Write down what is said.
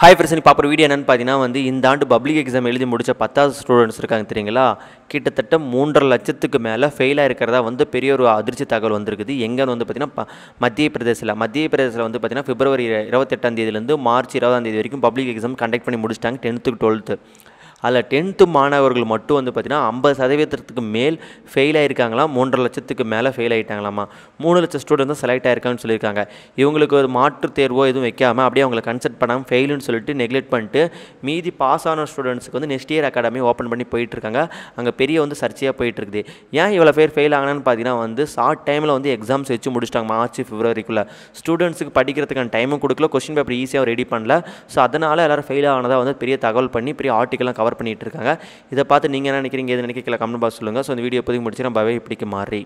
hi friends நீ பார்ப்புற video என்னென்னு பார்த்தீங்கன்னா வந்து இந்த ஆண்டு பப்ளிக் எக்ஸாம் எழுதி முடித்த பத்தாவது ஸ்டூடெண்ட்ஸ் இருக்காங்க தெரியுங்களா கிட்டத்தட்ட மூன்றரை லட்சத்துக்கு மேலே ஃபெயிலாக இருக்கிறதா வந்து பெரிய ஒரு அதிர்ச்சி தகவல் வந்திருக்குது எங்கேன்னு வந்து பார்த்திங்கன்னா மத்திய பிரதேசில் மத்திய பிரதேசில் வந்து பார்த்திங்கன்னா பிப்ரவரி இருபத்தெட்டாம் தேதியிலேருந்து மார்ச் இருபதாம் தேதி வரைக்கும் பப்ளிக் எக்ஸாம் கண்டக்ட் பண்ணி முடிச்சிட்டாங்க டென்த்துக்கு டுவெல்த்து அதில் டென்த்து மாணவர்கள் மட்டும் வந்து பார்த்திங்கன்னா ஐம்பது சதவீதத்துக்கு மேல் ஃபெயில் ஆகிருக்காங்களாம் மூன்றரை லட்சத்துக்கு மேலே ஃபெயில் ஆகிட்டாங்களாமா மூணு லட்சம் ஸ்டூடெண்ட் தான் செலக்ட் ஆயிருக்காங்கன்னு சொல்லியிருக்காங்க இவங்களுக்கு ஒரு மாற்றுத் தேர்வோ எதுவும் வைக்காமல் அப்படியே அவங்களை கன்சல்ட் பண்ணாமல் ஃபெயிலுன்னு சொல்லிட்டு நெக்லெக்ட் பண்ணிட்டு மீதி பாஸ் ஆன ஸ்டூடெண்ட்ஸுக்கு வந்து நெக்ஸ்ட் இயர் அகாடமி ஓப்பன் பண்ணி போயிட்டுருக்காங்க அங்கே பெரிய வந்து சர்ச்சையாக போயிட்டுருக்குது ஏன் இவ்வளோ பேர் ஃபெயில் ஆகணும்னு பார்த்தீங்கன்னா வந்து ஷார்ட் டைமில் வந்து எக்ஸாம்ஸ் வச்சு முடிச்சிட்டாங்க மார்ச் ஃபிப்ரவரிக்குள்ளே ஸ்டூடெண்ட்ஸுக்கு படிக்கிறதுக்கான டைமும் கொடுக்கல கொஸ்டின் பேப்பர் ஈஸியாக ரெடி பண்ணல ஸோ அதனால் எல்லோரும் ஃபெயில் ஆனதாக வந்து பெரிய தகவல் பண்ணி பெரிய ஆர்டிக்கலாம் கவர் கவர் பண்ணிகிட்டு இருக்காங்க இதை பார்த்து நீங்கள் என்ன நினைக்கிறீங்க எது நினைக்கல கமெண்ட் பாக்ஸ் சொல்லுங்கள் ஸோ இந்த வீடியோ பதிவு முடிச்சு நம்ம இப்படிக்கு மாறி